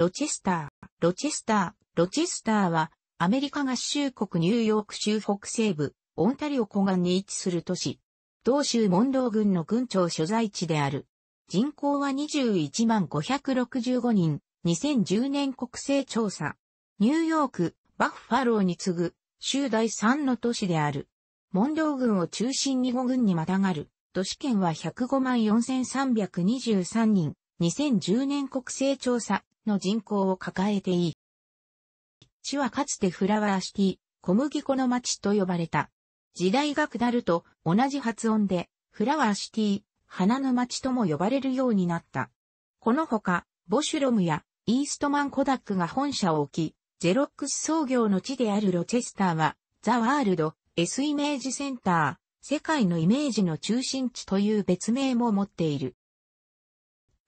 ロチェスター、ロチェスター、ロチェスターは、アメリカ合衆国ニューヨーク州北西部、オンタリオ湖岸に位置する都市。同州モンロー郡の郡庁所在地である。人口は21万565人、2010年国勢調査。ニューヨーク、バッファローに次ぐ、州第3の都市である。モンロー郡を中心に5郡にまたがる、都市圏は105万4323人、2010年国勢調査の人口を抱えていい。地はかつてフラワーシティ、小麦粉の町と呼ばれた。時代が下ると同じ発音で、フラワーシティ、花の町とも呼ばれるようになった。このほか、ボシュロムやイーストマンコダックが本社を置き、ゼロックス創業の地であるロチェスターは、ザ・ワールド、S イメージセンター、世界のイメージの中心地という別名も持っている。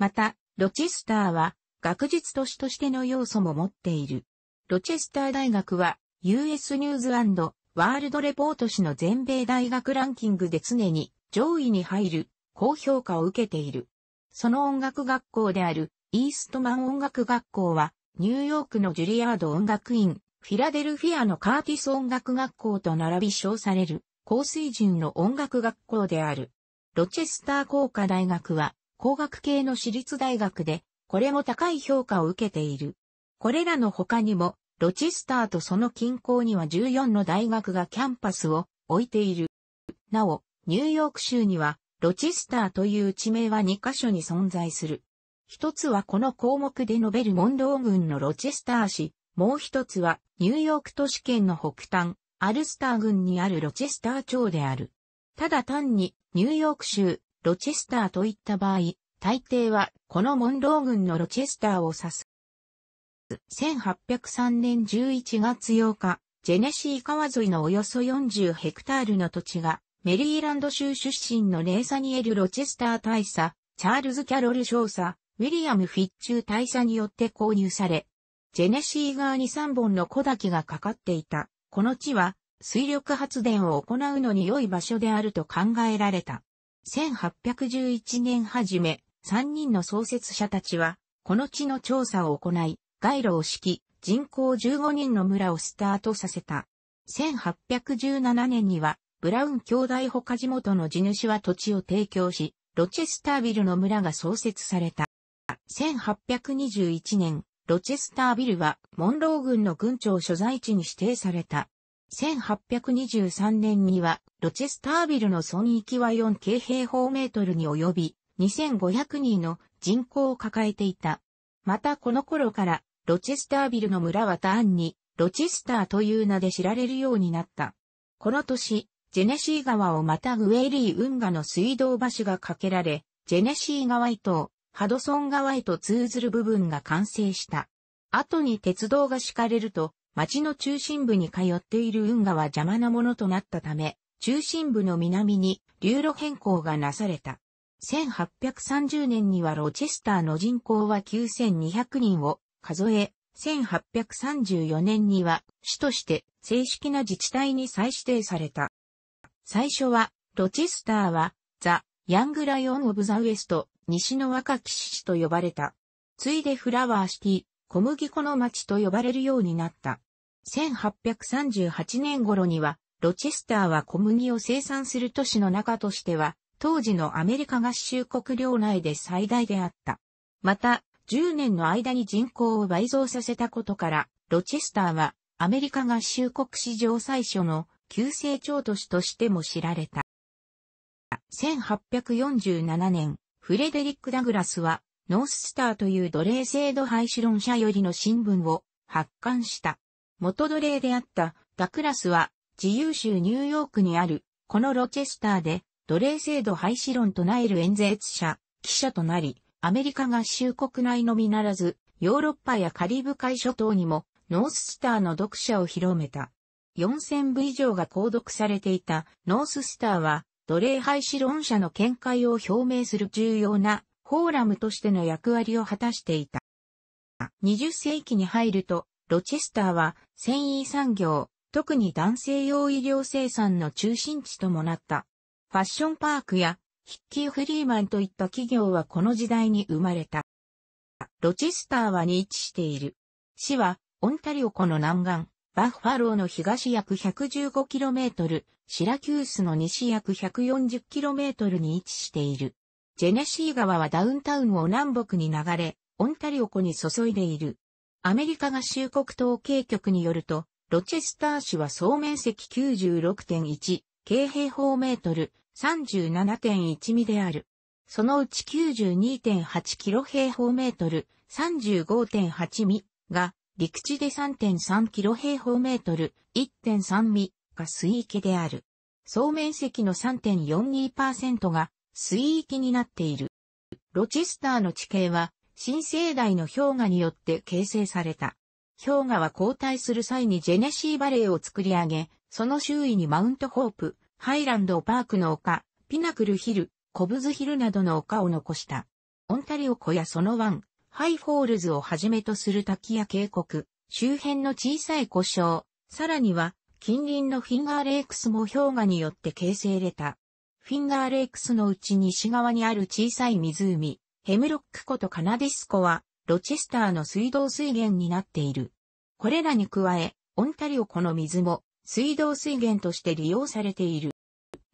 また、ロチェスターは学術都市としての要素も持っている。ロチェスター大学は US ニューズワールドレポート誌の全米大学ランキングで常に上位に入る高評価を受けている。その音楽学校であるイーストマン音楽学校はニューヨークのジュリアード音楽院、フィラデルフィアのカーティス音楽学校と並び称される高水準の音楽学校である。ロチェスター工科大学は工学系の私立大学で、これも高い評価を受けている。これらの他にも、ロチスターとその近郊には14の大学がキャンパスを置いている。なお、ニューヨーク州には、ロチスターという地名は2カ所に存在する。一つはこの項目で述べるモンロー郡のロチスター市、もう一つはニューヨーク都市圏の北端、アルスター郡にあるロチスター町である。ただ単にニューヨーク州ロチェスターといった場合、大抵はこのモンロー軍のロチェスターを指す。1803年11月8日、ジェネシー川沿いのおよそ40ヘクタールの土地が、メリーランド州出身のレーサニエル・ロチェスター大佐、チャールズ・キャロル少佐、ウィリアム・フィッチュー大佐によって購入され、ジェネシー側に3本の小滝がかかっていた。この地は、水力発電を行うのに良い場所であると考えられた。1811年初め、3人の創設者たちは、この地の調査を行い、街路を敷き、人口15人の村をスタートさせた。1817年には、ブラウン兄弟ほか地元の地主は土地を提供し、ロチェスタービルの村が創設された。1821年、ロチェスタービルは、モンロー軍の軍庁所在地に指定された。1823年には、ロチェスタービルの村域は4京平方メートルに及び、2500人の人口を抱えていた。またこの頃から、ロチェスタービルの村は単に、ロチェスターという名で知られるようになった。この年、ジェネシー川をまたグウェイリー運河の水道橋が架けられ、ジェネシー川へと、ハドソン川へと通ずる部分が完成した。後に鉄道が敷かれると、町の中心部に通っている運河は邪魔なものとなったため、中心部の南に流路変更がなされた。1830年にはロチェスターの人口は9200人を数え、1834年には市として正式な自治体に再指定された。最初は、ロチェスターは、ザ・ヤングライオン・オブ・ザ・ウエスト、西の若き市と呼ばれた。ついでフラワーシティ、小麦粉の町と呼ばれるようになった。1838年頃には、ロチェスターは小麦を生産する都市の中としては、当時のアメリカ合衆国領内で最大であった。また、10年の間に人口を倍増させたことから、ロチェスターはアメリカ合衆国史上最初の急成長都市としても知られた。1847年、フレデリック・ダグラスはノーススターという奴隷制度廃止論者よりの新聞を発刊した。元奴隷であったダクラスは自由州ニューヨークにあるこのロチェスターで奴隷制度廃止論となえる演説者、記者となり、アメリカ合衆国内のみならず、ヨーロッパやカリブ海諸島にもノーススターの読者を広めた。4000部以上が購読されていたノーススターは奴隷廃止論者の見解を表明する重要なフォーラムとしての役割を果たしていた。20世紀に入ると、ロチェスターは繊維産業、特に男性用医療生産の中心地ともなった。ファッションパークやヒッキー・フリーマンといった企業はこの時代に生まれた。ロチェスターはに位置している。市は、オンタリオ湖の南岸、バッファローの東約 115km、シラキュースの西約 140km に位置している。ジェネシー川はダウンタウンを南北に流れ、オンタリオ湖に注いでいる。アメリカ合衆国統計局によると、ロチェスター市は総面積96.1、京平方メートル、37.1ミである。そのうち92.8キロ平方メートル、35.8ミが、陸地で3.3キロ平方メートル、1.3ミが水域である。総面積の3.42%が水域になっている。ロチスターの地形は、新生代の氷河によって形成された。氷河は交代する際にジェネシーバレーを作り上げ、その周囲にマウントホープ、ハイランドパークの丘、ピナクルヒル、コブズヒルなどの丘を残した。オンタリオ湖やその湾、ハイフォールズをはじめとする滝や渓谷、周辺の小さい湖礁、さらには近隣のフィンガーレイクスも氷河によって形成れた。フィンガーレイクスのうち西側にある小さい湖、ヘムロック湖とカナディス湖は、ロチェスターの水道水源になっている。これらに加え、オンタリオ湖の水も、水道水源として利用されている。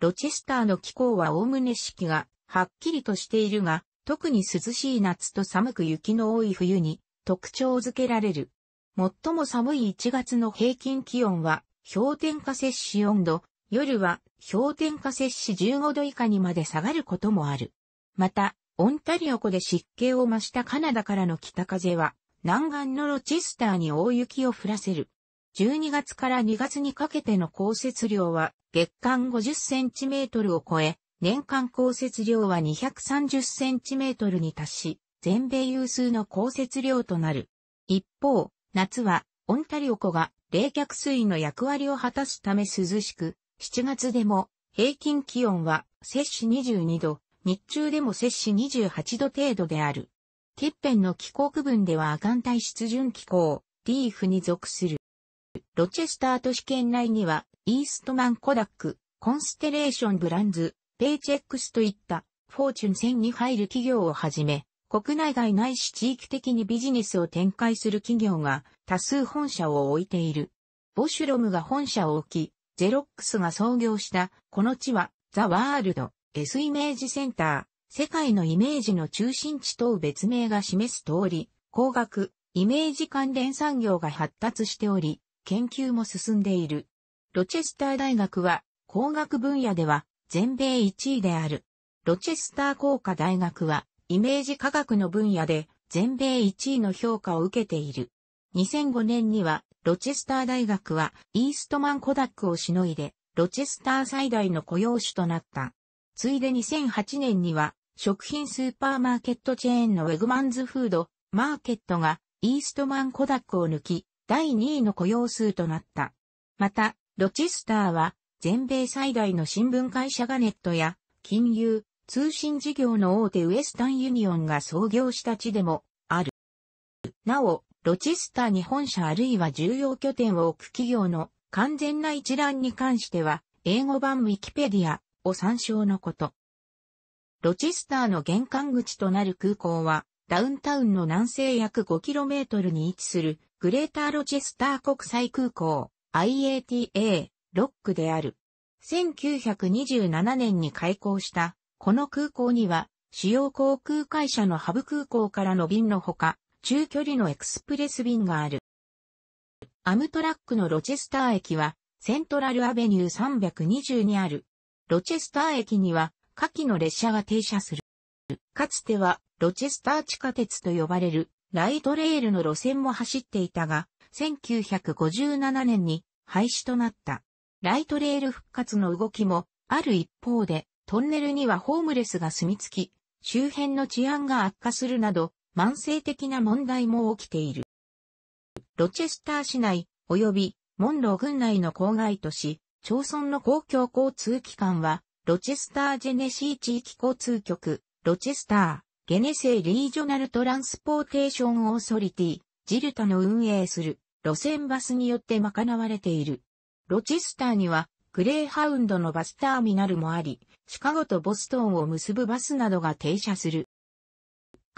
ロチェスターの気候は概ね四季が、はっきりとしているが、特に涼しい夏と寒く雪の多い冬に特徴づけられる。最も寒い1月の平均気温は氷点下摂氏4度、夜は氷点下摂氏15度以下にまで下がることもある。また、オンタリオ湖で湿気を増したカナダからの北風は、南岸のロチスターに大雪を降らせる。12月から2月にかけての降雪量は月間50センチメートルを超え、年間降雪量は230センチメートルに達し、全米有数の降雪量となる。一方、夏はオンタリオ湖が冷却水の役割を果たすため涼しく、7月でも平均気温は摂氏22度、日中でも摂氏28度程度である。ティッペンの気候区分では亜寒帯湿潤気候、リーフに属する。ロチェスター都市圏内には、イーストマンコダック、コンステレーションブランズ、ペイチェックスといった、フォーチュン1000に入る企業をはじめ、国内外ないし地域的にビジネスを展開する企業が多数本社を置いている。ボシュロムが本社を置き、ゼロックスが創業したこの地はザ・ワールド、S イメージセンター、世界のイメージの中心地等別名が示す通り、工学、イメージ関連産業が発達しており、研究も進んでいる。ロチェスター大学は工学分野では全米1位である。ロチェスター工科大学はイメージ科学の分野で全米1位の評価を受けている。2005年にはロチェスター大学はイーストマン・コダックをしのいで、ロチェスター最大の雇用主となった。ついで2008年には、食品スーパーマーケットチェーンのウェグマンズフード、マーケットが、イーストマン・コダックを抜き、第2位の雇用数となった。また、ロチェスターは、全米最大の新聞会社ガネットや、金融、通信事業の大手ウエスタンユニオンが創業した地でもある。なお、ロチェスターに本社あるいは重要拠点を置く企業の完全な一覧に関しては、英語版ウィキペディアを参照のこと。ロチェスターの玄関口となる空港は、ダウンタウンの南西約 5km に位置するグレーターロチェスター国際空港 IATA ロックである。1927年に開港したこの空港には主要航空会社のハブ空港からの便のほか中距離のエクスプレス便がある。アムトラックのロチェスター駅は、セントラルアベニュー320にある。ロチェスター駅には、下記の列車が停車する。かつては、ロチェスター地下鉄と呼ばれる、ライトレールの路線も走っていたが、1957年に廃止となった。ライトレール復活の動きも、ある一方で、トンネルにはホームレスが住み着き、周辺の治安が悪化するなど、慢性的な問題も起きている。ロチェスター市内、及び、モンロー郡内の郊外都市、町村の公共交通機関は、ロチェスタージェネシー地域交通局、ロチェスター、ゲネセーリージョナルトランスポーテーションオーソリティ、ジルタの運営する路線バスによって賄われている。ロチェスターには、グレーハウンドのバスターミナルもあり、シカゴとボストンを結ぶバスなどが停車する。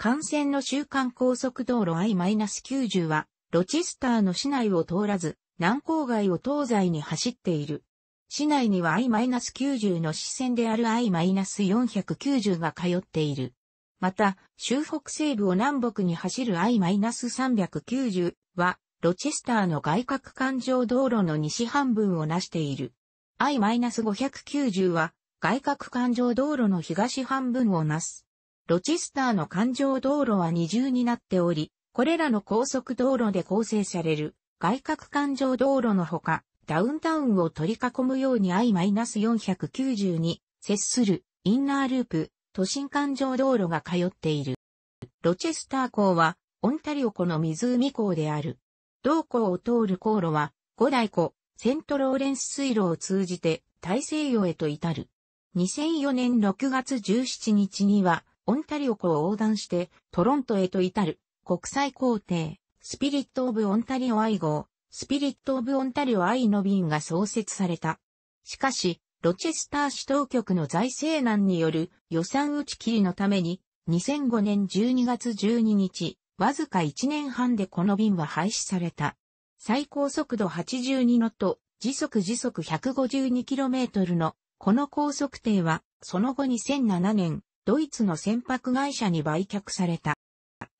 幹線の週間高速道路 I-90 は、ロチェスターの市内を通らず、南郊外を東西に走っている。市内には I-90 の支線である I-490 が通っている。また、州北西部を南北に走る I-390 は、ロチェスターの外郭環状道路の西半分をなしている。I-590 は、外郭環状道路の東半分をなす。ロチスターの環状道路は二重になっており、これらの高速道路で構成される外角環状道路のほか、ダウンタウンを取り囲むように I-490 に接するインナーループ、都心環状道路が通っている。ロチェスター港は、オンタリオ湖の湖港である。同港を通る航路は、五大湖、セントローレンス水路を通じて大西洋へと至る。2004年6月17日には、オンタリオ湖を横断して、トロントへと至る、国際皇帝、スピリット・オブ・オンタリオ愛号、スピリット・オブ・オンタリオ愛の便が創設された。しかし、ロチェスター市当局の財政難による予算打ち切りのために、2005年12月12日、わずか1年半でこの便は廃止された。最高速度82ノット、時速時速 152km のこの高速艇は、その後2007年、ドイツの船舶会社に売却された。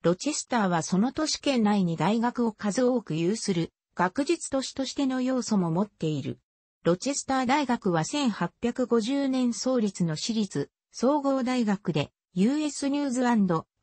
ロチェスターはその都市圏内に大学を数多く有する学術都市としての要素も持っている。ロチェスター大学は1850年創立の私立総合大学で US ニューズ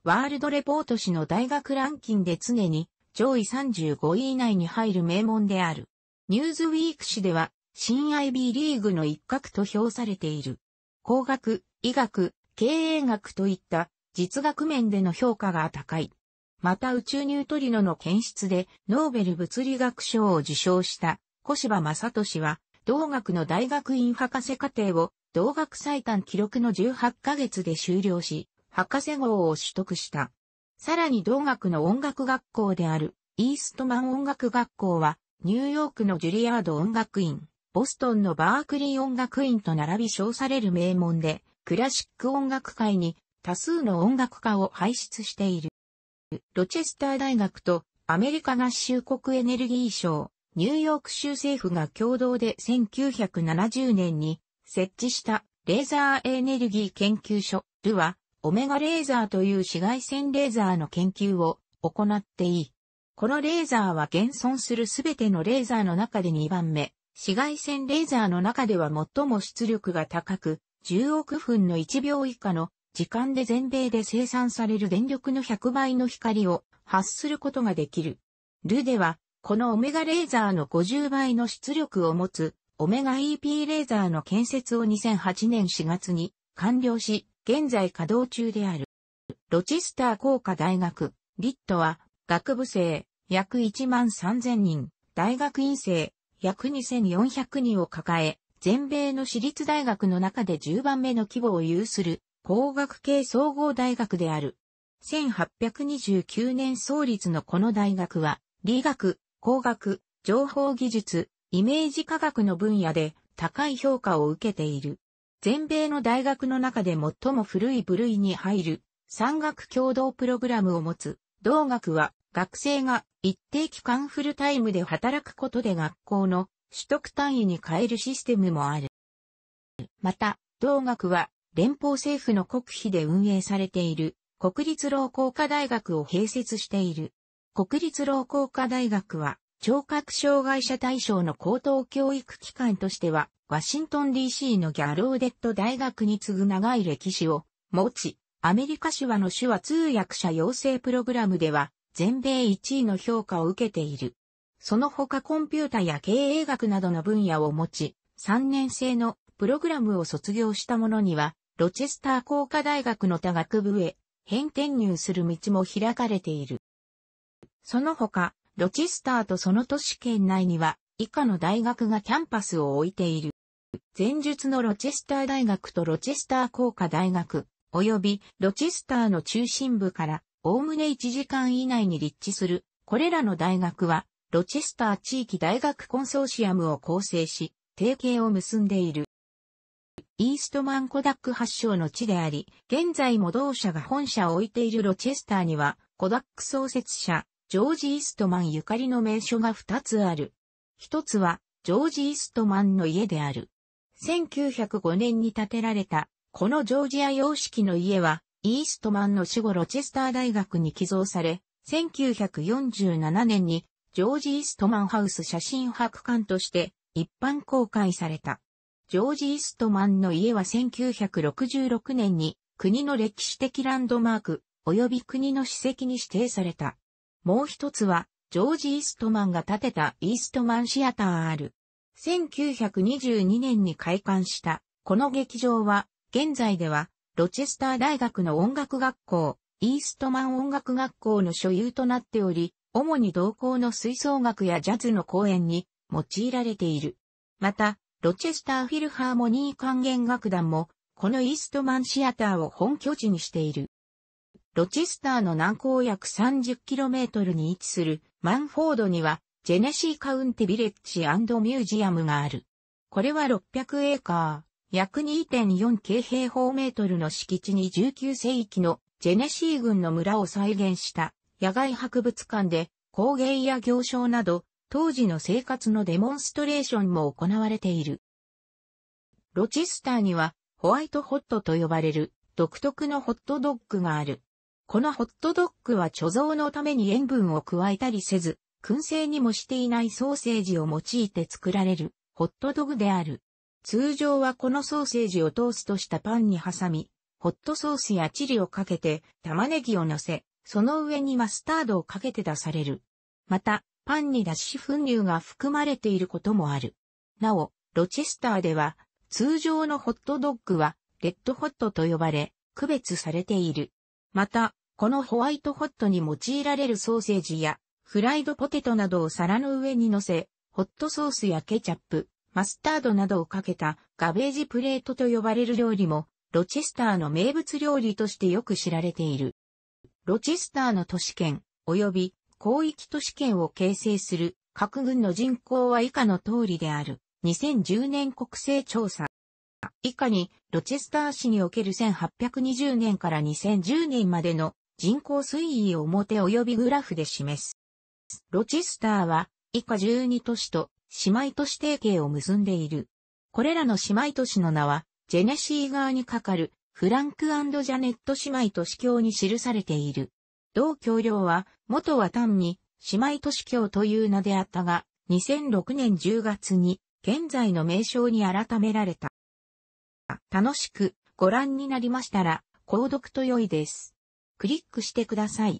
ワールドレポート誌の大学ランキングで常に上位35位以内に入る名門である。ニューズウィーク誌では新 IB リーグの一角と評されている。工学、医学、経営学といった実学面での評価が高い。また宇宙ニュートリノの検出でノーベル物理学賞を受賞した小柴正俊は同学の大学院博士課程を同学最短記録の18ヶ月で終了し、博士号を取得した。さらに同学の音楽学校であるイーストマン音楽学校はニューヨークのジュリアード音楽院、ボストンのバークリー音楽院と並び称される名門で、クラシック音楽界に多数の音楽家を輩出している。ロチェスター大学とアメリカ合衆国エネルギー省、ニューヨーク州政府が共同で1970年に設置したレーザーエネルギー研究所、ルは、オメガレーザーという紫外線レーザーの研究を行っていい。このレーザーは現存するすべてのレーザーの中で2番目、紫外線レーザーの中では最も出力が高く、10億分の1秒以下の時間で全米で生産される電力の100倍の光を発することができる。ルでは、このオメガレーザーの50倍の出力を持つ、オメガ EP レーザーの建設を2008年4月に完了し、現在稼働中である。ロチスター工科大学、リットは、学部生、約1万3000人、大学院生、約2400人を抱え、全米の私立大学の中で10番目の規模を有する工学系総合大学である。1829年創立のこの大学は、理学、工学、情報技術、イメージ科学の分野で高い評価を受けている。全米の大学の中で最も古い部類に入る産学共同プログラムを持つ。同学は学生が一定期間フルタイムで働くことで学校の取得単位に変えるシステムもある。また、同学は連邦政府の国費で運営されている国立労工科大学を併設している。国立労工科大学は聴覚障害者対象の高等教育機関としては、ワシントン DC のギャローデット大学に次ぐ長い歴史を持ち、アメリカ手話の手話通訳者養成プログラムでは、全米1位の評価を受けている。その他コンピュータや経営学などの分野を持ち、3年生のプログラムを卒業した者には、ロチェスター工科大学の他学部へ、変転入する道も開かれている。その他、ロチェスターとその都市圏内には、以下の大学がキャンパスを置いている。前述のロチェスター大学とロチェスター工科大学、及びロチェスターの中心部から、おおむね1時間以内に立地する、これらの大学は、ロチェスター地域大学コンソーシアムを構成し、提携を結んでいる。イーストマンコダック発祥の地であり、現在も同社が本社を置いているロチェスターには、コダック創設者、ジョージ・イーストマンゆかりの名所が2つある。1つは、ジョージ・イーストマンの家である。1905年に建てられた、このジョージア様式の家は、イーストマンの死後ロチェスター大学に寄贈され、1947年にジョージ・イーストマンハウス写真博館として一般公開された。ジョージ・イーストマンの家は1966年に国の歴史的ランドマーク及び国の史跡に指定された。もう一つはジョージ・イーストマンが建てたイーストマンシアターある。1922年に開館したこの劇場は現在ではロチェスター大学の音楽学校、イーストマン音楽学校の所有となっており、主に同行の吹奏楽やジャズの公演に用いられている。また、ロチェスターフィルハーモニー管弦楽団も、このイーストマンシアターを本拠地にしている。ロチェスターの南高約 30km に位置するマンフォードには、ジェネシーカウンティビレッジミュージアムがある。これは600エーカー、約2.4京平方メートルの敷地に19世紀のジェネシー軍の村を再現した野外博物館で工芸や行商など、当時の生活のデモンストレーションも行われている。ロチスターにはホワイトホットと呼ばれる独特のホットドッグがある。このホットドッグは貯蔵のために塩分を加えたりせず、燻製にもしていないソーセージを用いて作られるホットドッグである。通常はこのソーセージをトーストしたパンに挟み、ホットソースやチリをかけて玉ねぎを乗せ、その上にマスタードをかけて出される。また、パンに脱脂粉乳が含まれていることもある。なお、ロチェスターでは、通常のホットドッグは、レッドホットと呼ばれ、区別されている。また、このホワイトホットに用いられるソーセージや、フライドポテトなどを皿の上に乗せ、ホットソースやケチャップ、マスタードなどをかけたガベージプレートと呼ばれる料理も、ロチェスターの名物料理としてよく知られている。ロチェスターの都市圏、及び広域都市圏を形成する各軍の人口は以下の通りである。2010年国勢調査。以下に、ロチェスター市における1820年から2010年までの人口推移を表及びグラフで示す。ロチェスターは、以下12都市と姉妹都市提携を結んでいる。これらの姉妹都市の名は、ジェネシー側にかかるフランクジャネット姉妹都市教に記されている。同教領は、元は単に姉妹都市教という名であったが、2006年10月に現在の名称に改められた。楽しくご覧になりましたら、購読と良いです。クリックしてください。